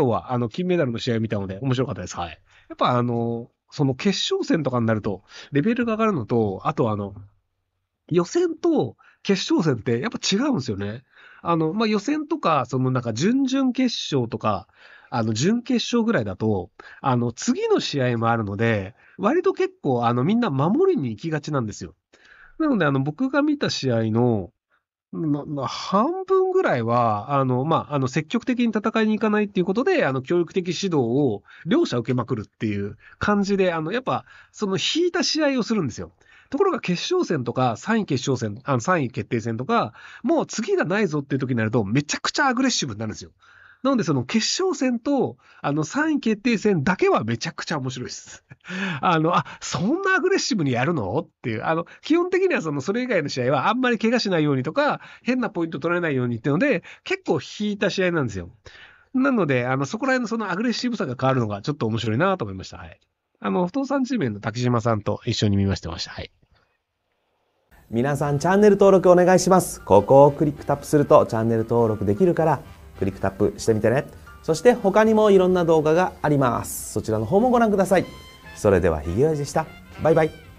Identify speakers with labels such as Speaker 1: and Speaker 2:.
Speaker 1: 度は、あの、金メダルの試合を見たので、面白かったです。はい。やっぱ、あの、その決勝戦とかになると、レベルが上がるのと、あと、あの、予選と決勝戦ってやっぱ違うんですよね。あの、まあ、予選とか、そのなんか準々決勝とか、あの、準決勝ぐらいだと、あの、次の試合もあるので、割と結構、あの、みんな守りに行きがちなんですよ。なので、あの、僕が見た試合の、半分ぐらいは、あの、まあ、あの、積極的に戦いに行かないっていうことで、あの、教育的指導を両者受けまくるっていう感じで、あの、やっぱ、その引いた試合をするんですよ。ところが決勝戦とか、3位決勝戦、あの3位決定戦とか、もう次がないぞっていう時になると、めちゃくちゃアグレッシブになるんですよ。なので、その決勝戦と、あの、3位決定戦だけはめちゃくちゃ面白いです。あの、あ、そんなアグレッシブにやるのっていう、あの、基本的にはその、それ以外の試合はあんまり怪我しないようにとか、変なポイント取られないようにっていうので、結構引いた試合なんですよ。なので、あの、そこら辺のそのアグレッシブさが変わるのがちょっと面白いなと思いました。はい。あの、不動産チームの滝島さんと一緒に見ましてました。はい。
Speaker 2: 皆さんチャンネル登録お願いします。ここをクリックタップするとチャンネル登録できるからクリックタップしてみてねそして他にもいろんな動画がありますそちらの方もご覧くださいそれではひげ味でしたバイバイ